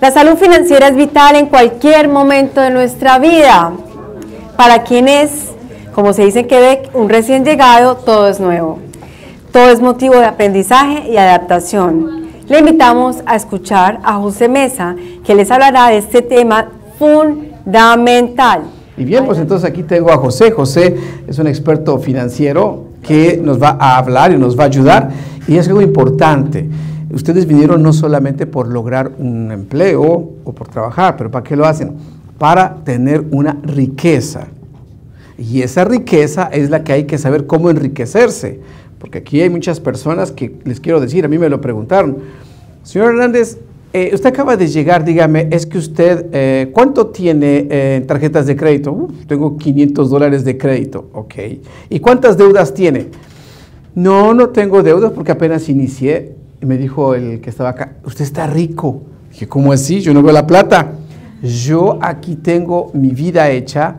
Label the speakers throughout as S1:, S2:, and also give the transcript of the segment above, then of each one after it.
S1: La salud financiera es vital en cualquier momento de nuestra vida. Para quienes, como se dice en Quebec, un recién llegado, todo es nuevo. Todo es motivo de aprendizaje y adaptación. Le invitamos a escuchar a José Mesa, que les hablará de este tema fundamental. Y bien, pues entonces aquí tengo a José. José es un experto financiero que nos va a hablar y nos va a ayudar. Y es algo importante. Ustedes vinieron no solamente por lograr un empleo o por trabajar, pero ¿para qué lo hacen? Para tener una riqueza. Y esa riqueza es la que hay que saber cómo enriquecerse. Porque aquí hay muchas personas que les quiero decir, a mí me lo preguntaron. Señor Hernández, eh, usted acaba de llegar, dígame, es que usted, eh, ¿cuánto tiene eh, tarjetas de crédito? tengo 500 dólares de crédito, ok. ¿Y cuántas deudas tiene? No, no tengo deudas porque apenas inicié. Y me dijo el que estaba acá, usted está rico. Dije, ¿cómo así? Yo no veo la plata. Yo aquí tengo mi vida hecha,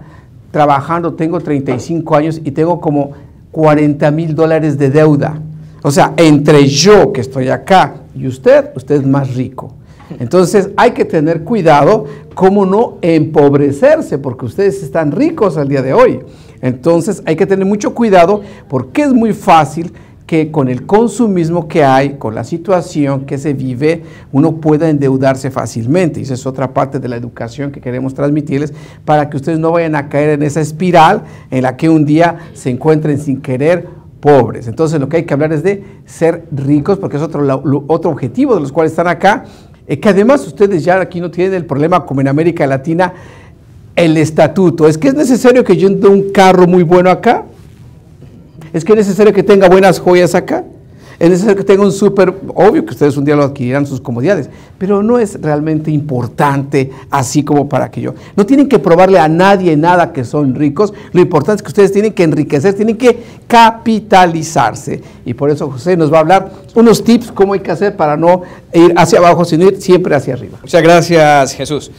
S1: trabajando, tengo 35 años y tengo como 40 mil dólares de deuda. O sea, entre yo que estoy acá y usted, usted es más rico. Entonces hay que tener cuidado cómo no empobrecerse, porque ustedes están ricos al día de hoy. Entonces hay que tener mucho cuidado porque es muy fácil que con el consumismo que hay, con la situación que se vive, uno pueda endeudarse fácilmente. Y esa es otra parte de la educación que queremos transmitirles para que ustedes no vayan a caer en esa espiral en la que un día se encuentren sin querer pobres. Entonces lo que hay que hablar es de ser ricos, porque es otro, otro objetivo de los cuales están acá, eh, que además ustedes ya aquí no tienen el problema como en América Latina, el estatuto. Es que es necesario que yo ande un carro muy bueno acá es que es necesario que tenga buenas joyas acá. Es necesario que tenga un súper, obvio que ustedes un día lo adquirirán sus comodidades, pero no es realmente importante así como para que yo. No tienen que probarle a nadie nada que son ricos, lo importante es que ustedes tienen que enriquecer, tienen que capitalizarse. Y por eso José nos va a hablar unos tips cómo hay que hacer para no ir hacia abajo, sino ir siempre hacia arriba. Muchas
S2: gracias Jesús.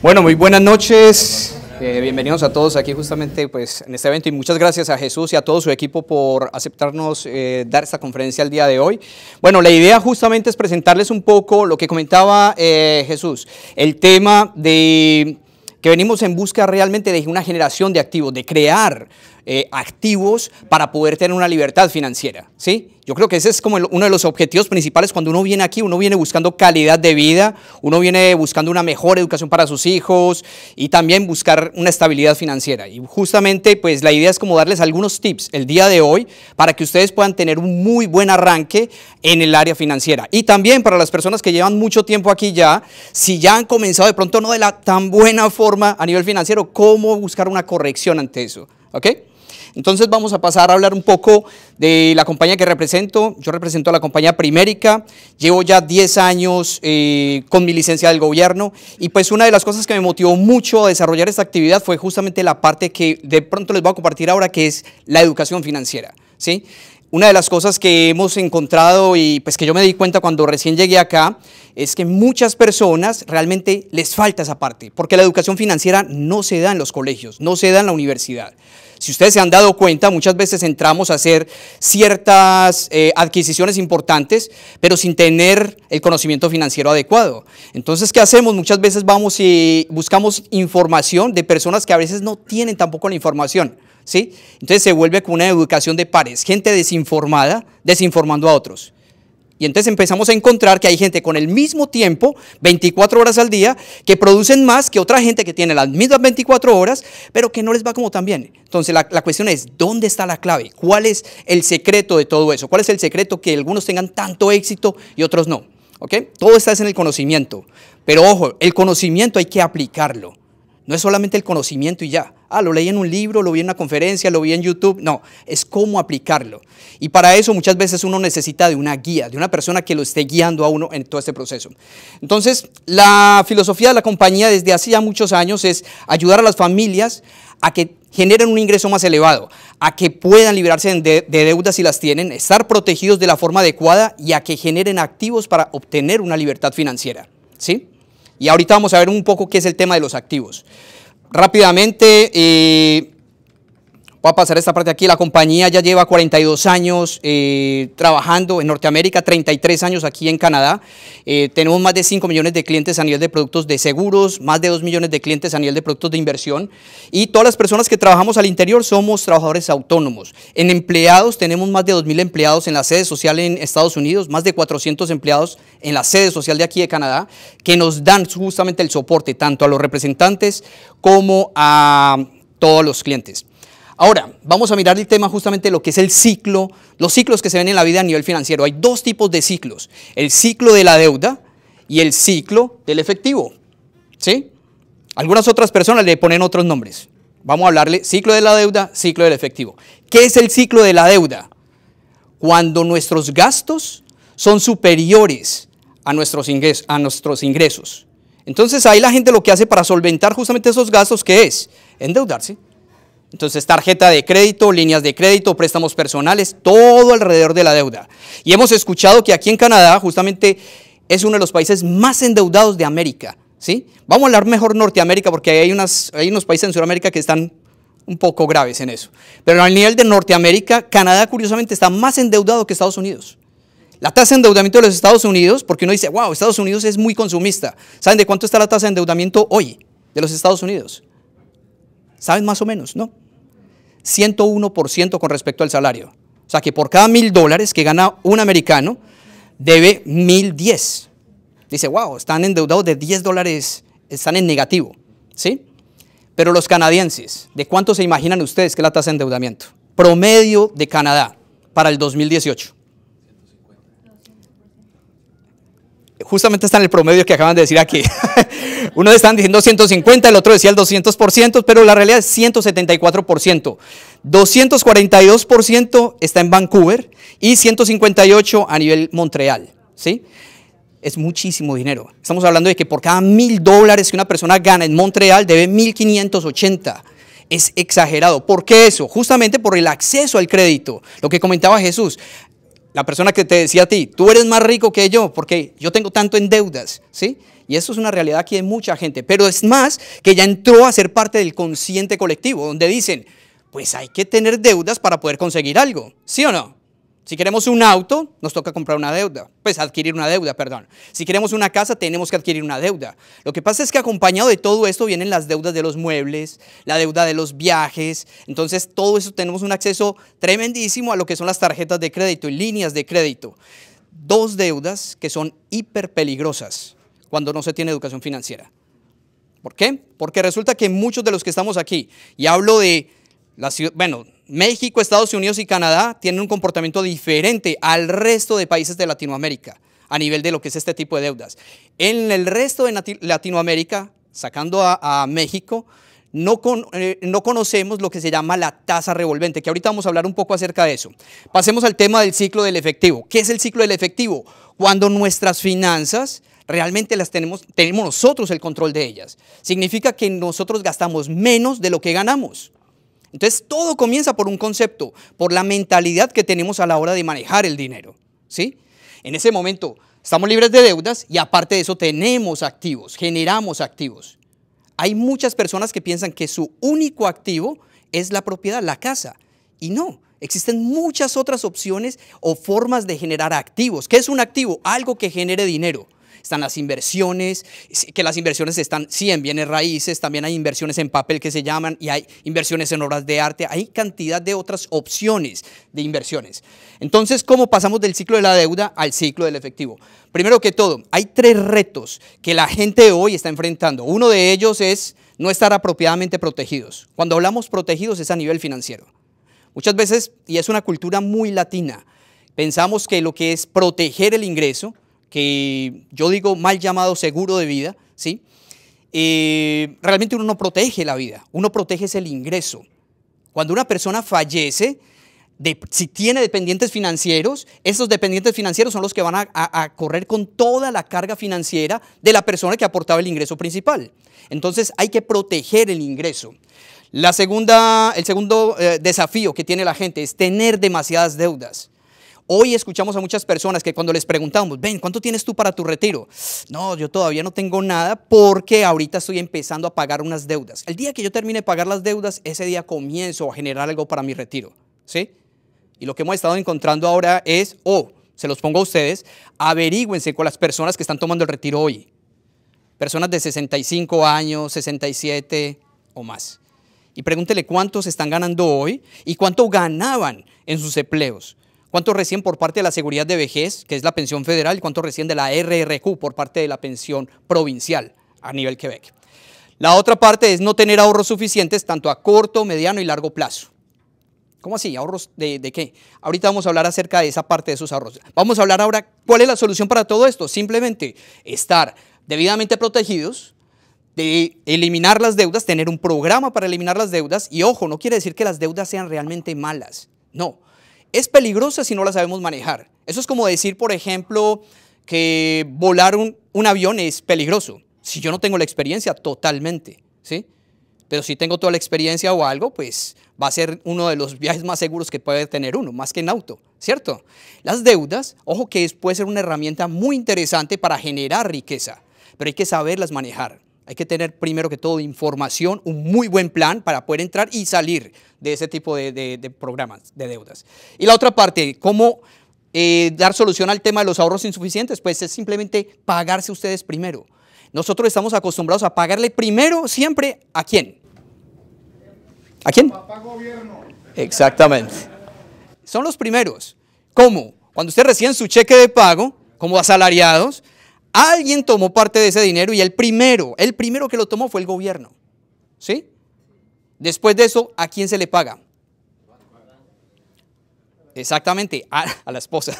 S2: Bueno, muy buenas noches. Eh, bienvenidos a todos aquí justamente pues, en este evento y muchas gracias a Jesús y a todo su equipo por aceptarnos eh, dar esta conferencia el día de hoy. Bueno, la idea justamente es presentarles un poco lo que comentaba eh, Jesús, el tema de que venimos en busca realmente de una generación de activos, de crear eh, activos para poder tener una libertad financiera. ¿sí? Yo creo que ese es como uno de los objetivos principales cuando uno viene aquí, uno viene buscando calidad de vida, uno viene buscando una mejor educación para sus hijos y también buscar una estabilidad financiera. Y justamente pues la idea es como darles algunos tips el día de hoy para que ustedes puedan tener un muy buen arranque en el área financiera. Y también para las personas que llevan mucho tiempo aquí ya, si ya han comenzado de pronto no de la tan buena forma a nivel financiero, cómo buscar una corrección ante eso. ¿Ok? Entonces vamos a pasar a hablar un poco de la compañía que represento. Yo represento a la compañía Primérica, llevo ya 10 años eh, con mi licencia del gobierno y pues una de las cosas que me motivó mucho a desarrollar esta actividad fue justamente la parte que de pronto les voy a compartir ahora que es la educación financiera. ¿sí? Una de las cosas que hemos encontrado y pues que yo me di cuenta cuando recién llegué acá es que muchas personas realmente les falta esa parte, porque la educación financiera no se da en los colegios, no se da en la universidad. Si ustedes se han dado cuenta, muchas veces entramos a hacer ciertas eh, adquisiciones importantes, pero sin tener el conocimiento financiero adecuado. Entonces, ¿qué hacemos? Muchas veces vamos y buscamos información de personas que a veces no tienen tampoco la información. ¿sí? Entonces se vuelve como una educación de pares, gente desinformada, desinformando a otros. Y entonces empezamos a encontrar que hay gente con el mismo tiempo, 24 horas al día, que producen más que otra gente que tiene las mismas 24 horas, pero que no les va como tan bien. Entonces la, cuestión es, ¿dónde está la clave? ¿Cuál es el secreto de todo eso? ¿Cuál es el secreto que algunos tengan tanto éxito y otros no? ¿Ok? Todo está en el conocimiento. Pero ojo, el conocimiento hay que aplicarlo. No es solamente el conocimiento y ya ah, lo leí en un libro, lo vi en una conferencia, lo vi en YouTube. No, es cómo aplicarlo. Y para eso muchas veces uno necesita de una guía, de una persona que lo esté guiando a uno en todo este proceso. Entonces, la filosofía de la compañía desde hace muchos años es ayudar a las familias a que generen un ingreso más elevado, a que puedan liberarse de, deudas si las tienen, estar protegidos de la forma adecuada y a que generen activos para obtener una libertad financiera. ¿sí? Y ahorita vamos a ver un poco qué es el tema de los activos rápidamente, y... Voy a pasar esta parte aquí. La compañía ya lleva 42 años eh, trabajando en Norteamérica, 33 años aquí en Canadá. Eh, tenemos más de 5 millones de clientes a nivel de productos de seguros, más de 2 millones de clientes a nivel de productos de inversión. Y todas las personas que trabajamos al interior somos trabajadores autónomos. En empleados tenemos más de 2.000 empleados en la sede social en Estados Unidos, más de 400 empleados en la sede social de aquí de Canadá, que nos dan justamente el soporte tanto a los representantes como a todos los clientes. Ahora, vamos a mirar el tema justamente lo que es el ciclo, los ciclos que se ven en la vida a nivel financiero. Hay dos tipos de ciclos, el ciclo de la deuda y el ciclo del efectivo. ¿Sí? Algunas otras personas le ponen otros nombres. Vamos a hablarle ciclo de la deuda, ciclo del efectivo. ¿Qué es el ciclo de la deuda? Cuando nuestros gastos son superiores a nuestros, ingresos, Entonces ahí la gente lo que hace para solventar justamente esos gastos, que es endeudarse. Entonces, tarjeta de crédito, líneas de crédito, préstamos personales, todo alrededor de la deuda. Y hemos escuchado que aquí en Canadá, justamente, es uno de los países más endeudados de América. ¿sí? Vamos a hablar mejor Norteamérica, porque hay, hay unos países en Sudamérica que están un poco graves en eso. Pero al nivel de Norteamérica, Canadá, curiosamente, está más endeudado que Estados Unidos. La tasa de endeudamiento de los Estados Unidos, porque uno dice, wow, Estados Unidos es muy consumista. ¿Saben de cuánto está la tasa de endeudamiento hoy de los Estados Unidos? ¿Saben más o menos? No, 101% con respecto al salario. O sea que por cada mil dólares que gana un americano, debe mil diez. Dice, wow, están endeudados de 10 dólares, están en negativo. ¿Sí? Pero los canadienses, ¿de cuánto se imaginan ustedes que es la tasa de endeudamiento? Promedio de Canadá para el 2018. Justamente está en el promedio que acaban de decir aquí. Uno están diciendo 150, el otro decía el 200%, pero la realidad es 174%. 242% está en Vancouver y 158 a nivel Montreal, ¿sí? Es muchísimo dinero. Estamos hablando de que por cada mil dólares que una persona gana en Montreal debe 1580 es exagerado. ¿Por qué eso? Justamente por el acceso al crédito. Lo que comentaba Jesús, la persona que te decía a ti, tú eres más rico que yo porque yo tengo tanto en deudas, ¿sí? Y eso es una realidad aquí de mucha gente. Pero es más que ya entró a ser parte del consciente colectivo, donde dicen, pues hay que tener deudas para poder conseguir algo, ¿sí o no? Si queremos un auto, nos toca comprar una deuda, pues adquirir una deuda, perdón. Si queremos una casa, tenemos que adquirir una deuda. Lo que pasa es que acompañado de todo esto vienen las deudas de los muebles, la deuda de los viajes. Entonces, todo eso tenemos un acceso tremendísimo a lo que son las tarjetas de crédito y líneas de crédito. Dos deudas que son hiper peligrosas cuando no se tiene educación financiera. ¿Por qué? Porque resulta que muchos de los que estamos aquí, y hablo de, la, bueno, México, Estados Unidos y Canadá, tienen un comportamiento diferente al resto de países de Latinoamérica a nivel de lo que es este tipo de deudas. En el resto de Latinoamérica, sacando a, México, no, eh, no conocemos lo que se llama la tasa revolvente, que ahorita vamos a hablar un poco acerca de eso. Pasemos al tema del ciclo del efectivo. ¿Qué es el ciclo del efectivo? Cuando nuestras finanzas realmente las tenemos, tenemos nosotros el control de ellas. Significa que nosotros gastamos menos de lo que ganamos. Entonces todo comienza por un concepto, por la mentalidad que tenemos a la hora de manejar el dinero. ¿sí? En ese momento estamos libres de deudas y aparte de eso tenemos activos, generamos activos. Hay muchas personas que piensan que su único activo es la propiedad, la casa. Y no, existen muchas otras opciones o formas de generar activos. ¿Qué es un activo? Algo que genere dinero están las inversiones, que las inversiones están, sí, en bienes raíces, también hay inversiones en papel que se llaman y hay inversiones en obras de arte, hay cantidad de otras opciones de inversiones. Entonces, ¿cómo pasamos del ciclo de la deuda al ciclo del efectivo? Primero que todo, hay tres retos que la gente hoy está enfrentando. Uno de ellos es no estar apropiadamente protegidos. Cuando hablamos protegidos es a nivel financiero. Muchas veces, y es una cultura muy latina, pensamos que lo que es proteger el ingreso que yo digo mal llamado seguro de vida, ¿sí? Eh, realmente uno no protege la vida, uno protege el ingreso. Cuando una persona fallece, si tiene dependientes financieros, esos dependientes financieros son los que van a, correr con toda la carga financiera de la persona que aportaba el ingreso principal. Entonces hay que proteger el ingreso. La segunda, el segundo eh, desafío que tiene la gente es tener demasiadas deudas. Hoy escuchamos a muchas personas que cuando les preguntamos, ven, ¿cuánto tienes tú para tu retiro? No, yo todavía no tengo nada porque ahorita estoy empezando a pagar unas deudas. El día que yo termine de pagar las deudas, ese día comienzo a generar algo para mi retiro. ¿Sí? Y lo que hemos estado encontrando ahora es, oh, se los pongo a ustedes, averígüense con las personas que están tomando el retiro hoy. Personas de 65 años, 67 o más. Y pregúntele cuántos están ganando hoy y cuánto ganaban en sus empleos ¿Cuánto recién por parte de la seguridad de vejez, que es la pensión federal, y cuánto recién de la RRQ por parte de la pensión provincial a nivel Quebec? La otra parte es no tener ahorros suficientes tanto a corto, mediano y largo plazo. ¿Cómo así? ¿Ahorros de, qué? Ahorita vamos a hablar acerca de esa parte de esos ahorros. Vamos a hablar ahora cuál es la solución para todo esto. Simplemente estar debidamente protegidos, de eliminar las deudas, tener un programa para eliminar las deudas. Y ojo, no quiere decir que las deudas sean realmente malas. No, es peligrosa si no la sabemos manejar. Eso es como decir, por ejemplo, que volar un, avión es peligroso. Si yo no tengo la experiencia, totalmente, ¿sí? Pero si tengo toda la experiencia o algo, pues va a ser uno de los viajes más seguros que puede tener uno, más que en auto, ¿cierto? Las deudas, ojo que puede ser una herramienta muy interesante para generar riqueza, pero hay que saberlas manejar. Hay que tener primero que todo información, un muy buen plan para poder entrar y salir de ese tipo de, programas de deudas. Y la otra parte, ¿cómo eh, dar solución al tema de los ahorros insuficientes? Pues es simplemente pagarse ustedes primero. Nosotros estamos acostumbrados a pagarle primero siempre a quién. ¿A quién? Pago gobierno. Exactamente. Son los primeros. ¿Cómo? Cuando usted reciben su cheque de pago, como asalariados, Alguien tomó parte de ese dinero y el primero, el primero que lo tomó fue el gobierno. ¿Sí? Después de eso, ¿a quién se le paga? Exactamente, a, la esposa,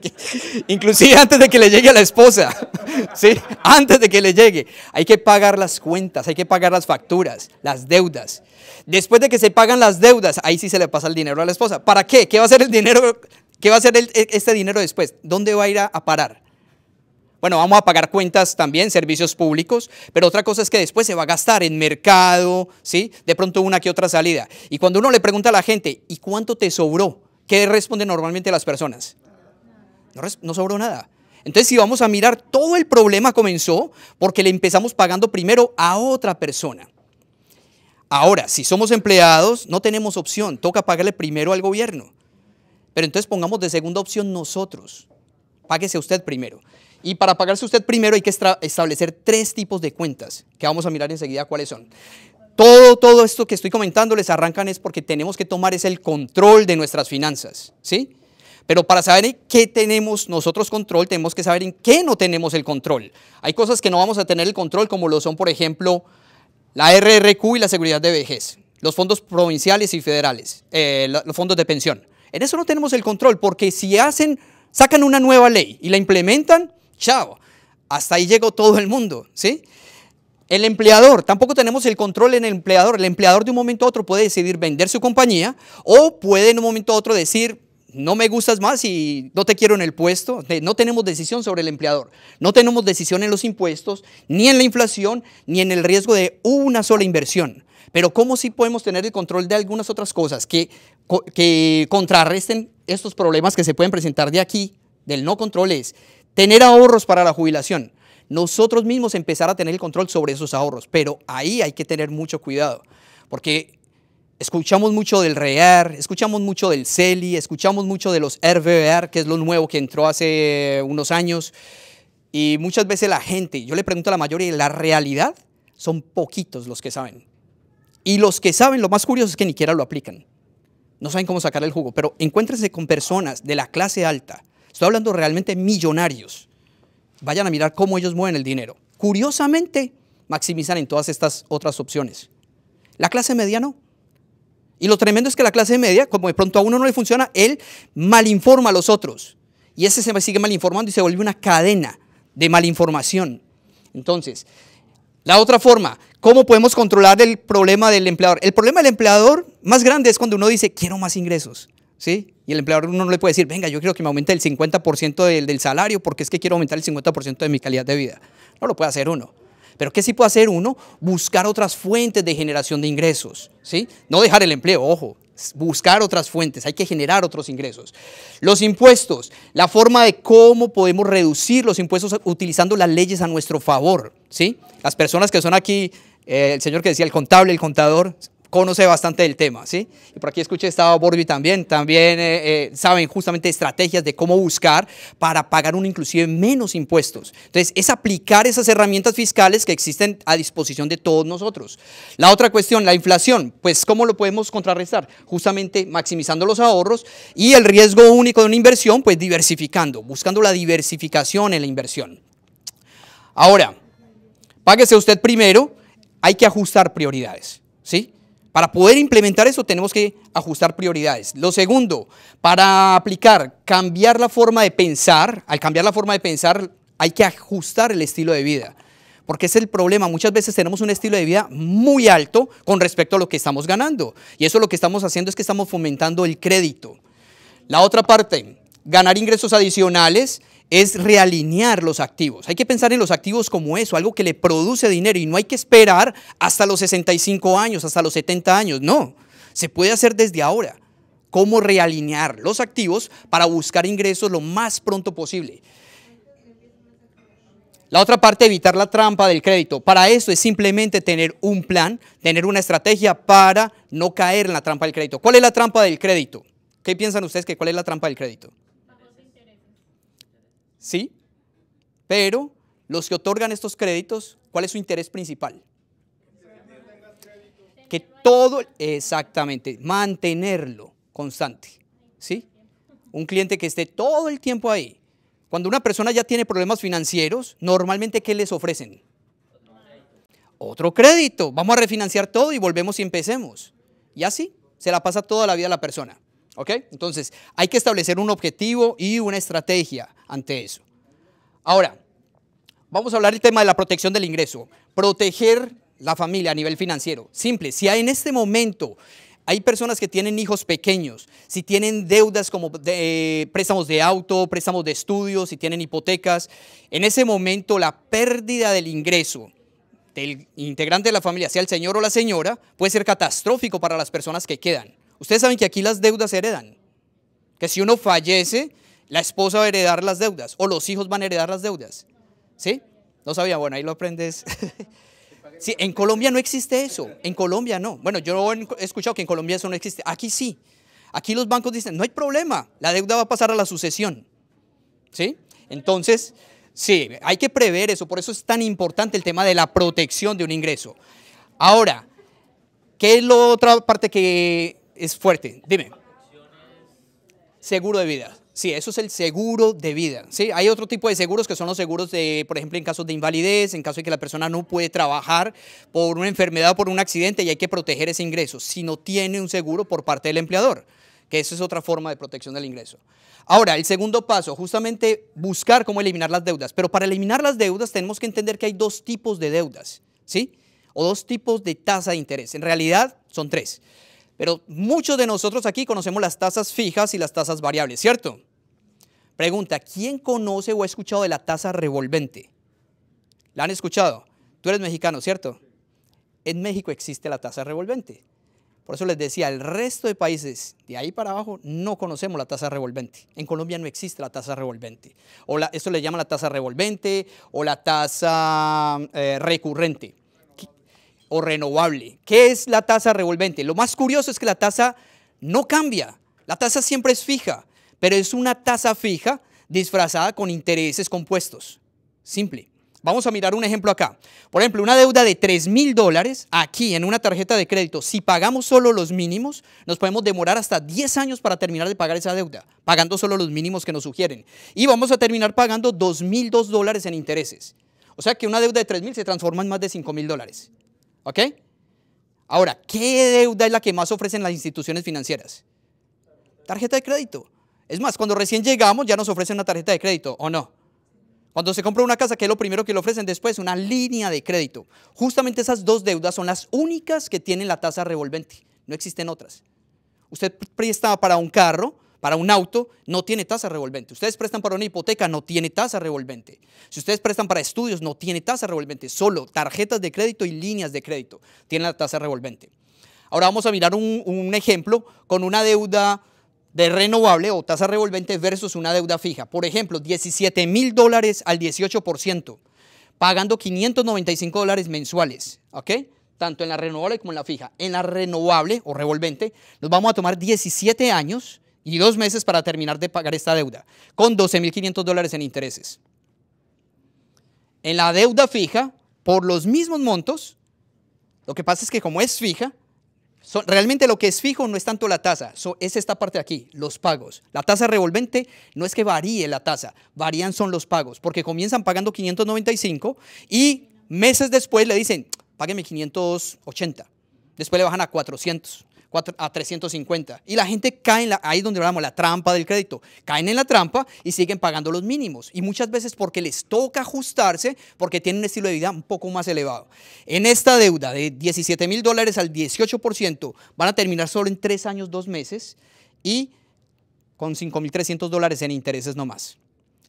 S2: Inclusive antes de que le llegue a la esposa. ¿Sí? Antes de que le llegue. Hay que pagar las cuentas, hay que pagar las facturas, las deudas. Después de que se pagan las deudas, ahí sí se le pasa el dinero a la esposa. ¿Para qué? ¿Qué va a ser el dinero? ¿Qué va a hacer e, este dinero después? ¿Dónde va a ir a parar? Bueno, vamos a pagar cuentas también, servicios públicos, pero otra cosa es que después se va a gastar en mercado, ¿sí? De pronto una que otra salida. Y cuando uno le pregunta a la gente, ¿y cuánto te sobró? ¿Qué responden normalmente las personas? No, sobró nada. Entonces, si vamos a mirar, todo el problema comenzó porque le empezamos pagando primero a otra persona. Ahora, si somos empleados, no tenemos opción, toca pagarle primero al gobierno. Pero entonces pongamos de segunda opción nosotros. Páguese usted primero. Y para pagarse usted primero hay que establecer tres tipos de cuentas, que vamos a mirar enseguida cuáles son. Todo, todo esto que estoy comentando les arrancan es porque tenemos que tomar es el control de nuestras finanzas, ¿sí? Pero para saber en qué tenemos nosotros control, tenemos que saber en qué no tenemos el control. Hay cosas que no vamos a tener el control, como lo son, por ejemplo, la RRQ y la seguridad de vejez, los fondos provinciales y federales, eh, los fondos de pensión. En eso no tenemos el control, porque si hacen, sacan una nueva ley y la implementan, Chao. Hasta ahí llegó todo el mundo, ¿sí? El empleador, tampoco tenemos el control en el empleador. El empleador de un momento a otro puede decidir vender su compañía o puede en un momento a otro decir, no me gustas más y no te quiero en el puesto. No tenemos decisión sobre el empleador. No tenemos decisión en los impuestos, ni en la inflación, ni en el riesgo de una sola inversión. Pero ¿cómo sí podemos tener el control de algunas otras cosas que, que contrarresten estos problemas que se pueden presentar de aquí, del no control? Es tener ahorros para la jubilación, nosotros mismos empezar a tener el control sobre esos ahorros, pero ahí hay que tener mucho cuidado, porque escuchamos mucho del REAR, escuchamos mucho del CELI, escuchamos mucho de los RVR, que es lo nuevo que entró hace unos años, y muchas veces la gente, yo le pregunto a la mayoría, la realidad son poquitos los que saben. Y los que saben, lo más curioso es que ni siquiera lo aplican. No saben cómo sacar el jugo, pero encuéntrense con personas de la clase alta Estoy hablando realmente millonarios. Vayan a mirar cómo ellos mueven el dinero. Curiosamente, maximizan en todas estas otras opciones. La clase media no. Y lo tremendo es que la clase media, como de pronto a uno no le funciona, él malinforma a los otros. Y ese se sigue malinformando y se vuelve una cadena de malinformación. Entonces, la otra forma, ¿cómo podemos controlar el problema del empleador? El problema del empleador más grande es cuando uno dice, quiero más ingresos. ¿sí? Y el empleador uno no le puede decir, venga, yo quiero que me aumente el 50% del, salario porque es que quiero aumentar el 50% de mi calidad de vida. No lo puede hacer uno. Pero ¿qué sí puede hacer uno? Buscar otras fuentes de generación de ingresos, ¿sí? No dejar el empleo, ojo, buscar otras fuentes, hay que generar otros ingresos. Los impuestos, la forma de cómo podemos reducir los impuestos utilizando las leyes a nuestro favor, ¿sí? Las personas que son aquí, eh, el señor que decía, el contable, el contador, conoce bastante del tema, ¿sí? Y por aquí escuché estaba Borbi también, también eh, eh, saben justamente estrategias de cómo buscar para pagar un inclusive menos impuestos. Entonces, es aplicar esas herramientas fiscales que existen a disposición de todos nosotros. La otra cuestión, la inflación, pues ¿cómo lo podemos contrarrestar? Justamente maximizando los ahorros y el riesgo único de una inversión, pues diversificando, buscando la diversificación en la inversión. Ahora, páguese usted primero, hay que ajustar prioridades, ¿sí? Para poder implementar eso tenemos que ajustar prioridades. Lo segundo, para aplicar, cambiar la forma de pensar, al cambiar la forma de pensar hay que ajustar el estilo de vida. Porque es el problema, muchas veces tenemos un estilo de vida muy alto con respecto a lo que estamos ganando. Y eso lo que estamos haciendo es que estamos fomentando el crédito. La otra parte, ganar ingresos adicionales es realinear los activos. Hay que pensar en los activos como eso, algo que le produce dinero y no hay que esperar hasta los 65 años, hasta los 70 años. No, se puede hacer desde ahora. Cómo realinear los activos para buscar ingresos lo más pronto posible. La otra parte, evitar la trampa del crédito. Para eso es simplemente tener un plan, tener una estrategia para no caer en la trampa del crédito. ¿Cuál es la trampa del crédito? ¿Qué piensan ustedes que cuál es la trampa del crédito? Sí, pero los que otorgan estos créditos, ¿cuál es su interés principal? Que todo, exactamente, mantenerlo constante. ¿Sí? Un cliente que esté todo el tiempo ahí. Cuando una persona ya tiene problemas financieros, normalmente ¿qué les ofrecen? Otro crédito. Vamos a refinanciar todo y volvemos y empecemos. Y así se la pasa toda la vida a la persona. Entonces, hay que establecer un objetivo y una estrategia ante eso. Ahora, vamos a hablar del tema de la protección del ingreso. Proteger la familia a nivel financiero. Simple, si hay en este momento hay personas que tienen hijos pequeños, si tienen deudas como eh, préstamos de auto, préstamos de estudios, si tienen hipotecas, en ese momento la pérdida del ingreso del integrante de la familia, sea el señor o la señora, puede ser catastrófico para las personas que quedan. Ustedes saben que aquí las deudas se heredan. Que si uno fallece, la esposa va a heredar las deudas o los hijos van a heredar las deudas. ¿Sí? No sabía, bueno, ahí lo aprendes. sí, en Colombia no existe eso. En Colombia no. Bueno, yo he escuchado que en Colombia eso no existe. Aquí sí. Aquí los bancos dicen, no hay problema, la deuda va a pasar a la sucesión. ¿Sí? Entonces, sí, hay que prever eso. Por eso es tan importante el tema de la protección de un ingreso. Ahora, ¿qué es la otra parte que es fuerte. Dime. Seguro de vida. Sí, eso es el seguro de vida. ¿sí? Hay otro tipo de seguros que son los seguros de, por ejemplo, en casos de invalidez, en caso de que la persona no puede trabajar por una enfermedad o por un accidente y hay que proteger ese ingreso, si no tiene un seguro por parte del empleador, que eso es otra forma de protección del ingreso. Ahora, el segundo paso, justamente buscar cómo eliminar las deudas. Pero para eliminar las deudas tenemos que entender que hay dos tipos de deudas, ¿sí? O dos tipos de tasa de interés. En realidad son tres. Pero muchos de nosotros aquí conocemos las tasas fijas y las tasas variables, ¿cierto? Pregunta, ¿quién conoce o ha escuchado de la tasa revolvente? ¿La han escuchado? Tú eres mexicano, ¿cierto? En México existe la tasa revolvente. Por eso les decía, el resto de países de ahí para abajo no conocemos la tasa revolvente. En Colombia no existe la tasa revolvente. O esto le llaman la tasa revolvente o la tasa eh, recurrente o renovable. ¿Qué es la tasa revolvente? Lo más curioso es que la tasa no cambia. La tasa siempre es fija, pero es una tasa fija disfrazada con intereses compuestos. Simple. Vamos a mirar un ejemplo acá. Por ejemplo, una deuda de 3 mil dólares aquí en una tarjeta de crédito. Si pagamos solo los mínimos, nos podemos demorar hasta 10 años para terminar de pagar esa deuda, pagando solo los mínimos que nos sugieren. Y vamos a terminar pagando 2.002 dólares en intereses. O sea que una deuda de 3 mil se transforma en más de 5 mil dólares. ¿Ok? Ahora, ¿qué deuda es la que más ofrecen las instituciones financieras? Tarjeta de crédito. Es más, cuando recién llegamos ya nos ofrecen una tarjeta de crédito, ¿o no? Cuando se compra una casa, ¿qué es lo primero que le ofrecen después? Una línea de crédito. Justamente esas dos deudas son las únicas que tienen la tasa revolvente. No existen otras. Usted presta para un carro, para un auto no tiene tasa revolvente. Ustedes prestan para una hipoteca, no tiene tasa revolvente. Si ustedes prestan para estudios, no tiene tasa revolvente. Solo tarjetas de crédito y líneas de crédito tienen la tasa revolvente. Ahora vamos a mirar un, un ejemplo con una deuda de renovable o tasa revolvente versus una deuda fija. Por ejemplo, 17 mil dólares al 18%, pagando 595 dólares mensuales, ¿ok? Tanto en la renovable como en la fija. En la renovable o revolvente nos vamos a tomar 17 años y dos meses para terminar de pagar esta deuda, con 12.500 dólares en intereses. En la deuda fija, por los mismos montos, lo que pasa es que como es fija, realmente lo que es fijo no es tanto la tasa, es esta parte de aquí, los pagos. La tasa revolvente no es que varíe la tasa, varían son los pagos, porque comienzan pagando 595 y meses después le dicen, págueme 580, después le bajan a 400 a 350. Y la gente cae en la, ahí es donde hablamos, la trampa del crédito. Caen en la trampa y siguen pagando los mínimos. Y muchas veces porque les toca ajustarse, porque tienen un estilo de vida un poco más elevado. En esta deuda de 17 mil dólares al 18%, van a terminar solo en tres años, dos meses y con 5.300 dólares en intereses nomás.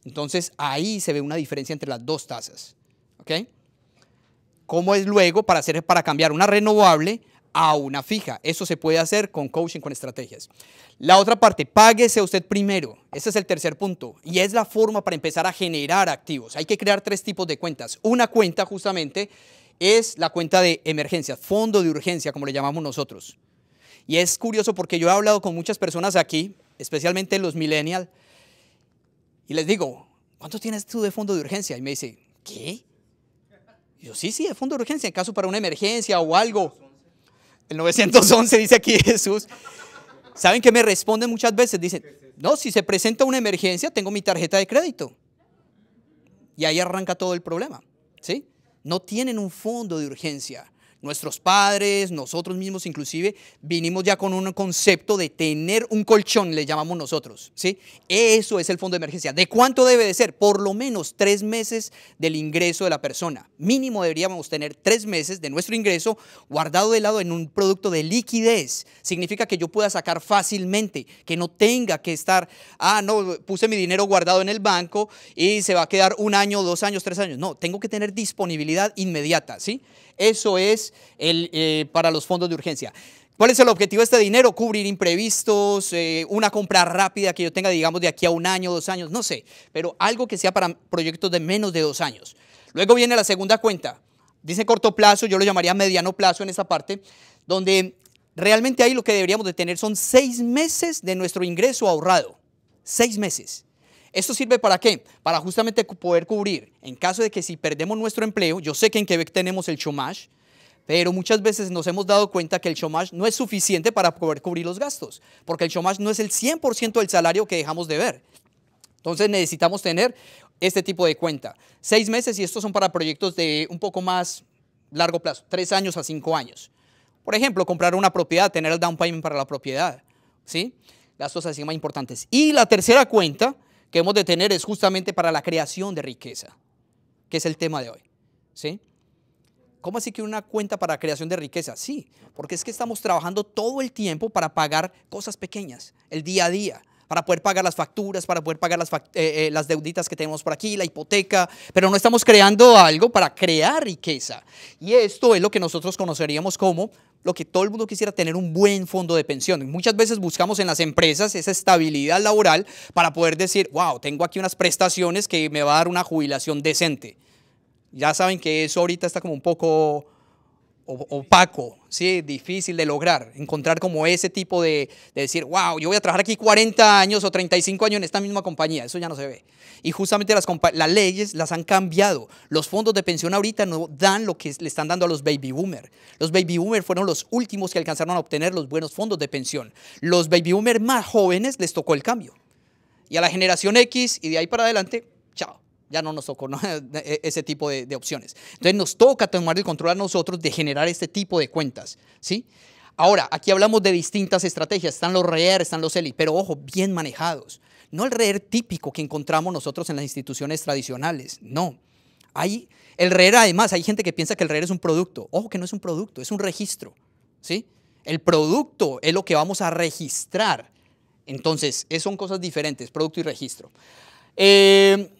S2: Entonces ahí se ve una diferencia entre las dos tasas. ¿Ok? ¿Cómo es luego para, hacer, para cambiar una renovable a una fija. Eso se puede hacer con coaching, con estrategias. La otra parte, páguese usted primero. Ese es el tercer punto y es la forma para empezar a generar activos. Hay que crear tres tipos de cuentas. Una cuenta justamente es la cuenta de emergencia, fondo de urgencia, como le llamamos nosotros. Y es curioso porque yo he hablado con muchas personas aquí, especialmente los millennials, y les digo, ¿cuánto tienes tú de fondo de urgencia? Y me dice, ¿qué? yo, sí, sí, de fondo de urgencia, en caso para una emergencia o algo. El 911 dice aquí Jesús. ¿Saben que me responden muchas veces? Dicen, no, si se presenta una emergencia, tengo mi tarjeta de crédito. Y ahí arranca todo el problema. ¿sí? No tienen un fondo de urgencia nuestros padres, nosotros mismos inclusive, vinimos ya con un concepto de tener un colchón, le llamamos nosotros, ¿sí? Eso es el fondo de emergencia. ¿De cuánto debe de ser? Por lo menos tres meses del ingreso de la persona. Mínimo deberíamos tener tres meses de nuestro ingreso guardado de lado en un producto de liquidez. Significa que yo pueda sacar fácilmente, que no tenga que estar, ah, no, puse mi dinero guardado en el banco y se va a quedar un año, dos años, tres años. No, tengo que tener disponibilidad inmediata, ¿sí? Eso es el, eh, para los fondos de urgencia. ¿Cuál es el objetivo de este dinero? Cubrir imprevistos, eh, una compra rápida que yo tenga, digamos, de aquí a un año, dos años, no sé, pero algo que sea para proyectos de menos de dos años. Luego viene la segunda cuenta. Dice corto plazo, yo lo llamaría mediano plazo en esa parte, donde realmente ahí lo que deberíamos de tener son seis meses de nuestro ingreso ahorrado. Seis meses. ¿Esto sirve para qué? Para justamente poder cubrir, en caso de que si perdemos nuestro empleo, yo sé que en Quebec tenemos el chômage, pero muchas veces nos hemos dado cuenta que el chômage no es suficiente para poder cubrir los gastos, porque el chômage no es el 100% del salario que dejamos de ver. Entonces necesitamos tener este tipo de cuenta. Seis meses y estos son para proyectos de un poco más largo plazo, tres años a cinco años. Por ejemplo, comprar una propiedad, tener el down payment para la propiedad, ¿sí? Gastos así más importantes. Y la tercera cuenta que hemos de tener es justamente para la creación de riqueza, que es el tema de hoy. ¿Sí? ¿Cómo así que una cuenta para creación de riqueza? Sí, porque es que estamos trabajando todo el tiempo para pagar cosas pequeñas, el día a día, para poder pagar las facturas, para poder pagar eh, eh, las, deuditas que tenemos por aquí, la hipoteca, pero no estamos creando algo para crear riqueza. Y esto es lo que nosotros conoceríamos como lo que todo el mundo quisiera tener un buen fondo de pensión. Muchas veces buscamos en las empresas esa estabilidad laboral para poder decir, wow, tengo aquí unas prestaciones que me va a dar una jubilación decente. Ya saben que eso ahorita está como un poco opaco, ¿sí? difícil de lograr, encontrar como ese tipo de, decir, wow, yo voy a trabajar aquí 40 años o 35 años en esta misma compañía, eso ya no se ve. Y justamente las, las leyes las han cambiado, los fondos de pensión ahorita no dan lo que le están dando a los baby boomers. Los baby boomers fueron los últimos que alcanzaron a obtener los buenos fondos de pensión. Los baby boomers más jóvenes les tocó el cambio. Y a la generación X y de ahí para adelante, chao ya no nos tocó e, e, ese tipo de, opciones. Entonces nos toca tomar el control a nosotros de generar este tipo de cuentas, ¿sí? Ahora, aquí hablamos de distintas estrategias, están los REER, e están los ELI, pero ojo, bien manejados. No el REER típico que encontramos nosotros en las instituciones tradicionales, no. Hay, el REER además, hay gente que piensa que el REER es un producto. Ojo que no es un producto, es un registro, ¿sí? El producto es lo que vamos a registrar. Entonces, son cosas diferentes, producto y registro. Eh,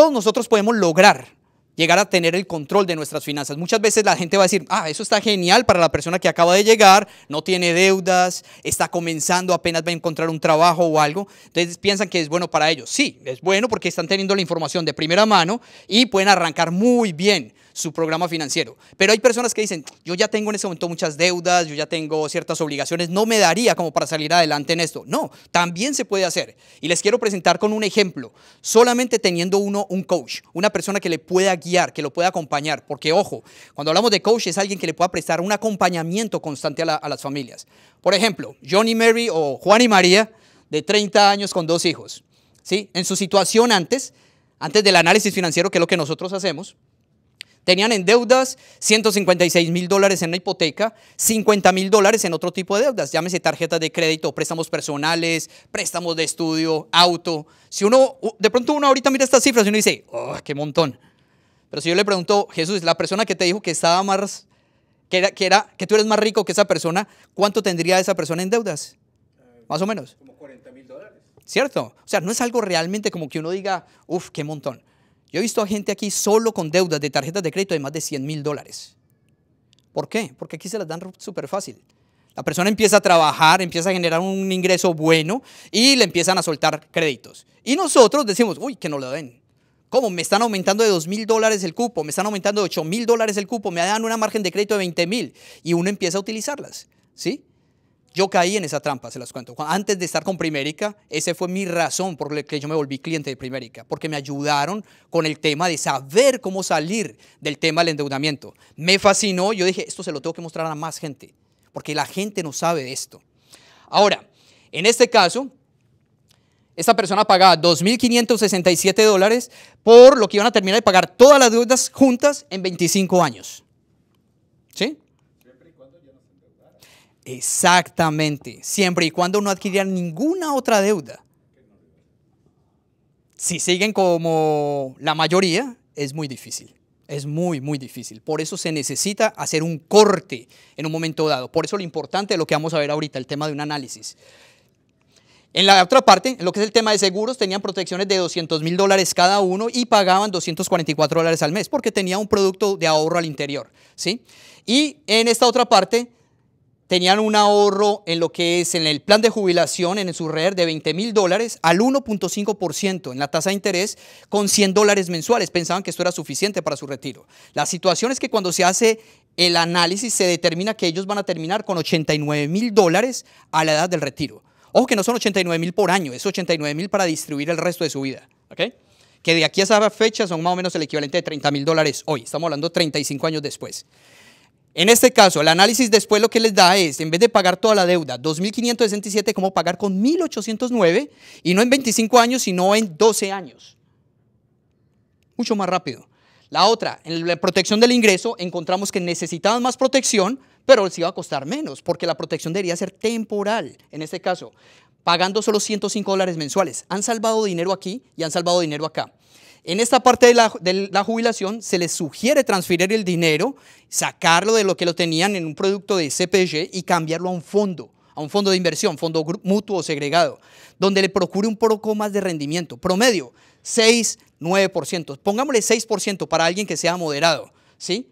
S2: todos nosotros podemos lograr llegar a tener el control de nuestras finanzas. Muchas veces la gente va a decir, ah, eso está genial para la persona que acaba de llegar, no tiene deudas, está comenzando, apenas va a encontrar un trabajo o algo. Entonces piensan que es bueno para ellos. Sí, es bueno porque están teniendo la información de primera mano y pueden arrancar muy bien su programa financiero. Pero hay personas que dicen, yo ya tengo en ese momento muchas deudas, yo ya tengo ciertas obligaciones, no me daría como para salir adelante en esto. No, también se puede hacer. Y les quiero presentar con un ejemplo, solamente teniendo uno un coach, una persona que le pueda guiar, que lo pueda acompañar, porque ojo, cuando hablamos de coach es alguien que le pueda prestar un acompañamiento constante a, las familias. Por ejemplo, Johnny Mary o Juan y María, de 30 años con dos hijos. ¿sí? En su situación antes, antes del análisis financiero, que es lo que nosotros hacemos, Tenían en deudas 156 mil dólares en una hipoteca, 50 mil dólares en otro tipo de deudas, llámese tarjetas de crédito, préstamos personales, préstamos de estudio, auto. Si uno, de pronto uno ahorita mira estas cifras y uno dice, oh, qué montón. Pero si yo le pregunto, Jesús, la persona que te dijo que estaba más, que, era, que, era, que tú eres más rico que esa persona, ¿cuánto tendría esa persona en deudas? Más o menos. Como 40 mil dólares. ¿Cierto? O sea, no es algo realmente como que uno diga, uf, qué montón. Yo he visto a gente aquí solo con deudas de tarjetas de crédito de más de 100 mil dólares. ¿Por qué? Porque aquí se las dan súper fácil. La persona empieza a trabajar, empieza a generar un ingreso bueno y le empiezan a soltar créditos. Y nosotros decimos, uy, que no lo den. ¿Cómo? Me están aumentando de 2 mil dólares el cupo, me están aumentando de 8 mil dólares el cupo, me dan una margen de crédito de 20 mil y uno empieza a utilizarlas. ¿Sí? Yo caí en esa trampa, se las cuento. Antes de estar con Primérica, esa fue mi razón por la que yo me volví cliente de Primérica, porque me ayudaron con el tema de saber cómo salir del tema del endeudamiento. Me fascinó, yo dije, esto se lo tengo que mostrar a más gente, porque la gente no sabe de esto. Ahora, en este caso, esta persona pagaba 2.567 dólares por lo que iban a terminar de pagar todas las deudas juntas en 25 años. ¿Sí? Exactamente, siempre y cuando no adquirieran ninguna otra deuda. Si siguen como la mayoría, es muy difícil. Es muy, muy difícil. Por eso se necesita hacer un corte en un momento dado. Por eso lo importante de lo que vamos a ver ahorita, el tema de un análisis. En la otra parte, en lo que es el tema de seguros, tenían protecciones de 200 mil dólares cada uno y pagaban 244 dólares al mes porque tenía un producto de ahorro al interior. ¿sí? Y en esta otra parte tenían un ahorro en lo que es en el plan de jubilación, en su red de 20 mil dólares al 1.5% en la tasa de interés con 100 dólares mensuales. Pensaban que esto era suficiente para su retiro. La situación es que cuando se hace el análisis se determina que ellos van a terminar con 89 mil dólares a la edad del retiro. Ojo que no son 89 mil por año, es 89 mil para distribuir el resto de su vida. ¿okay? Que de aquí a esa fecha son más o menos el equivalente de 30 mil dólares hoy. Estamos hablando 35 años después. En este caso, el análisis después lo que les da es, en vez de pagar toda la deuda, 2.567, ¿cómo pagar con 1.809? Y no en 25 años, sino en 12 años. Mucho más rápido. La otra, en la protección del ingreso, encontramos que necesitaban más protección, pero les iba a costar menos, porque la protección debería ser temporal. En este caso, pagando solo 105 dólares mensuales. Han salvado dinero aquí y han salvado dinero acá en esta parte de la, jubilación se les sugiere transferir el dinero, sacarlo de lo que lo tenían en un producto de CPG y cambiarlo a un fondo, a un fondo de inversión, fondo mutuo segregado, donde le procure un poco más de rendimiento. Promedio, 6, 9%. Pongámosle 6% para alguien que sea moderado, ¿sí?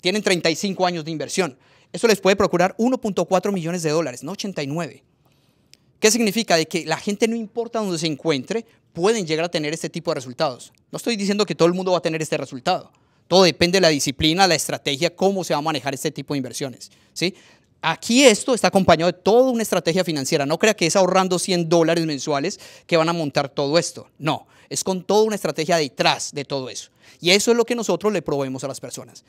S2: Tienen 35 años de inversión. Eso les puede procurar 1.4 millones de dólares, no 89. ¿Qué significa? De que la gente no importa donde se encuentre, pueden llegar a tener este tipo de resultados. No estoy diciendo que todo el mundo va a tener este resultado. Todo depende de la disciplina, la estrategia, cómo se va a manejar este tipo de inversiones. ¿sí? Aquí esto está acompañado de toda una estrategia financiera. No crea que es ahorrando 100 dólares mensuales que van a montar todo esto. No, es con toda una estrategia detrás de todo eso. Y eso es lo que nosotros le proveemos a las personas.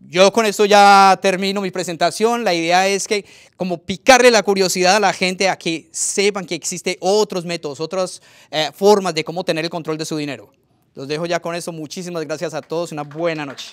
S2: Yo con esto ya termino mi presentación. La idea es que como picarle la curiosidad a la gente a que sepan que existe otros métodos, otras eh, formas de cómo tener el control de su dinero. Los dejo ya con eso. Muchísimas gracias a todos. y Una buena noche.